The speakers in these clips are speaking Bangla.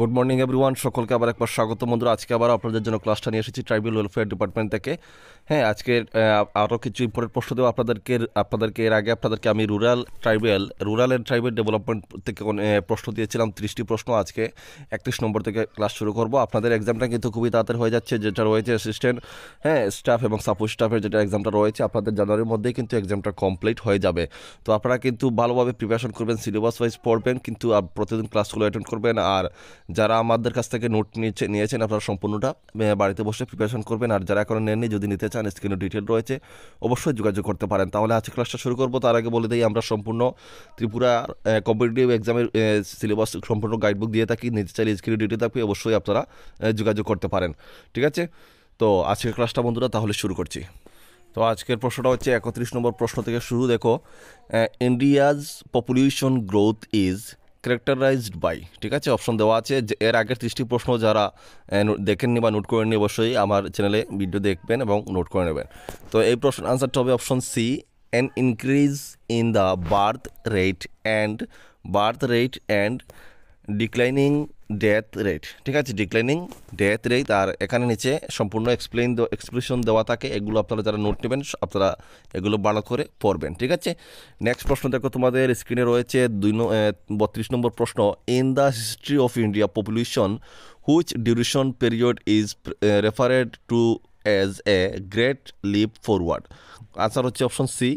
গুড মর্নিং এভরিওয়ান সকলকে আবার একবার স্বাগত বন্ধুরা আজকে আবার আপনাদের জন্য ক্লাসটা নিয়ে এসেছি ট্রাইবাল ওয়েলফেয়ার ডিপার্টমেন্ট থেকে হ্যাঁ আজকে আরও কিছু ইম্পর্টেন্ট প্রশ্ন দেবো আপনাদেরকে আপনাদেরকে এর আগে আপনাদেরকে আমি rural tribal rural and tribal development থেকে প্রশ্ন দিয়েছিলাম ত্রিশটি প্রশ্ন আজকে একত্রিশ নম্বর থেকে ক্লাস শুরু করব আপনাদের এক্সামটা কিন্তু খুবই তাড়াতাড়ি হয়ে যাচ্ছে যেটা রয়েছে অ্যাসিস্ট্যান্ট হ্যাঁ স্টাফ এবং সাপোর্ট স্টাফের যেটা এক্সামটা রয়েছে আপনাদের জানুয়ারির মধ্যেই কিন্তু এক্সামটা কমপ্লিট হয়ে যাবে তো আপনারা কিন্তু ভালোভাবে প্রিপারেশন করবেন সিলেবাস ওয়াইজ পড়বেন কিন্তু প্রতিদিন ক্লাসগুলো অ্যাটেন্ড করবেন আর যারা আমাদের কাছ থেকে নোট নিয়েছে নিয়েছেন আপনারা সম্পূর্ণটা বাড়িতে বসে প্রিপারেশন করবেন আর যারা এখনও নেননি যদি নিতে চান স্ক্রিনে ডিটেল রয়েছে অবশ্যই যোগাযোগ করতে পারেন তাহলে আজকে ক্লাসটা শুরু করবো তার আগে বলে দিই আমরা সম্পূর্ণ ত্রিপুরার কম্পিটিটিভ এক্সামের সিলেবাস সম্পূর্ণ গাইডবুক দিয়ে থাকি নিতে চাইলে স্ক্রিনে ডিটেল থাকবে অবশ্যই আপনারা যোগাযোগ করতে পারেন ঠিক আছে তো আজকের ক্লাসটা বন্ধুরা তাহলে শুরু করছি তো আজকের প্রশ্নটা হচ্ছে একত্রিশ নম্বর প্রশ্ন থেকে শুরু দেখো India's population growth is characterized by ঠিক আছে অপশন দেওয়া আছে যে এর আগের ত্রিশটি প্রশ্ন যারা দেখেননি বা নোট করেননি অবশ্যই আমার চ্যানেলে ভিডিও দেখবেন এবং নোট করে নেবেন তো এই প্রশ্ন আনসারটা হবে option C an increase in the birth rate and birth rate and declining death rate ঠিক আছে ডিক্লাইনিং ডেথ রেট আর এখানে নিচে সম্পূর্ণ এক্সপ্লেন এক্সপ্রেশন দেওয়া থাকে এগুলো আপনারা যারা নোট নেবেন আপনারা এগুলো ভালো করে পড়বেন ঠিক আছে নেক্সট প্রশ্ন দেখো তোমাদের স্ক্রিনে রয়েছে দুই বত্রিশ নম্বর প্রশ্ন in the history of India population which duration period is referred to as a great leap forward answer হচ্ছে option C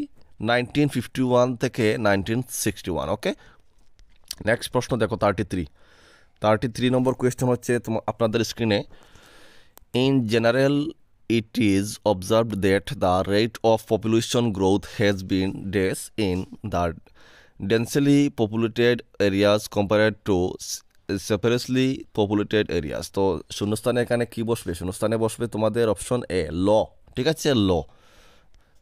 nineteen fifty one থেকে nineteen sixty one okay next প্রশ্ন দেখো thirty three thirty three number question হচ্ছে তোমার আপনাদের স্ক্রিনে in general it is observe that the rate of population growth has been less in the densely populated areas compare to sparsely populated areas তো শূন্যস্থানে এখানে কি বসবে শূন্যস্থানে বসবে তোমাদের অপশন এ ল ঠিক আছে ল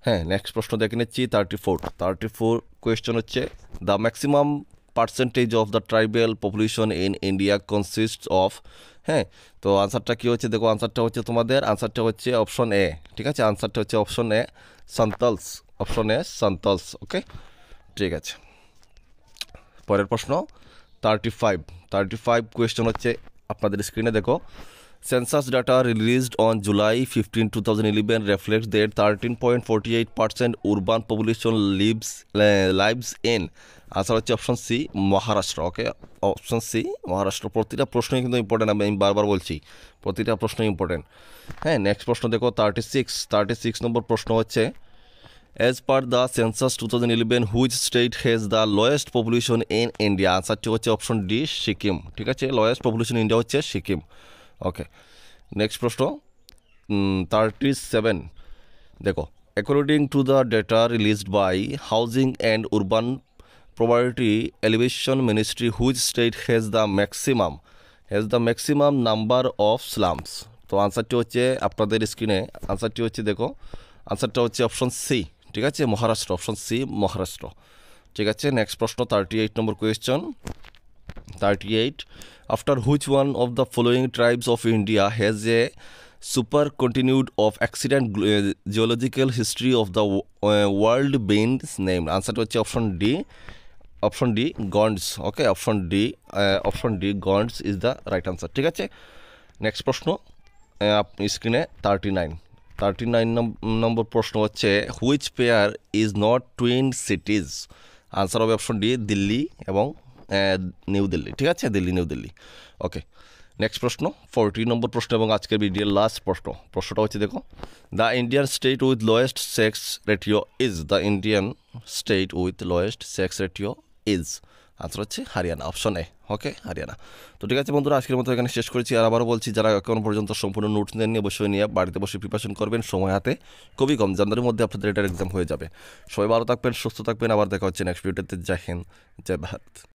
হ্যাঁ নেক্সট প্রশ্ন দেখে নিচ্ছি thirty four thirty four question হচ্ছে the maximum percentage of the tribal population in India consist of হ্যাঁ তো আনসারটা কী হচ্ছে দেখো আনসারটা হচ্ছে তোমাদের আনসারটা হচ্ছে অপশন এ ঠিক আছে আনসারটা হচ্ছে অপশন এ সান্তালস অপশন এ সান্তলস ওকে ঠিক আছে পরের প্রশ্ন thirty five thirty five question হচ্ছে আপনাদের স্ক্রিনে দেখো census data released on July fifteen two thousand eleven reflects that thirteen point forty eight percent urban population lives lives in আচ্ছা হচ্ছে option C Maharashtra okay option C Maharashtra প্রতিটা প্রশ্নই কিন্তু ইম্পর্টেন্ট আমি বারবার বলছি প্রতিটা প্রশ্ন ইম্পর্টেন্ট হ্যাঁ নেক্সট প্রশ্ন দেখো thirty six thirty six number প্রশ্ন হচ্ছে as per the census two thousand eleven which state has the lowest population in India আনসারটি হচ্ছে অপশন ডি সিকিম ঠিক আছে লোয়েস্ট পপুলেশন ইন্ডিয়া হচ্ছে সিকিম ওকে নেক্সট প্রশ্ন থার্টি সেভেন দেখো according to the data released by housing and urban poverty alleviation ministry which state has the maximum has the maximum number of slums তো আনসারটি হচ্ছে আপনাদের স্ক্রিনে আনসারটি হচ্ছে দেখো আনসারটা হচ্ছে অপশন সি ঠিক আছে মহারাষ্ট্র অপশন সি মহারাষ্ট্র ঠিক আছে নেক্সট প্রশ্ন thirty eight number question thirty eight after which one of the following tribes of India has a super continent of ancient geological history of the world been name আনসারটা হচ্ছে option D option D Gonds okay option D option D Gonds is the right answer ঠিক আছে নেক্সট প্রশ্ন স্ক্রিনে thirty nine thirty nine number প্রশ্ন হচ্ছে which pair is not twin cities answer হবে অপশন ডি দিল্লি এবং নিউ দিল্লি ঠিক আছে Delhi New Delhi okay next প্রশ্ন ফোরটি নম্বর প্রশ্ন এবং আজকের ভিডিওর লাস্ট প্রশ্ন প্রশ্নটা হচ্ছে দেখো the Indian state with lowest sex ratio is the Indian state with lowest sex ratio is answer হচ্ছে Haryana option A okay Haryana তো ঠিক আছে বন্ধুরা আজকের মতো এখানে শেষ করেছি আর আবারও বলছি যারা এখন পর্যন্ত সম্পূর্ণ নোটস নেননি অবশ্যই নিয়ে বাড়িতে বসে প্রিপারেশন করবেন সময় হাতে খুবই কম জানদের মধ্যে আপনাদের এটার এক্সাম হয়ে যাবে সবাই ভালো থাকবেন সুস্থ থাকবেন আবার দেখা হচ্ছে নেক্সট ভিডিওতে জয় হিন্দ জয় ভারত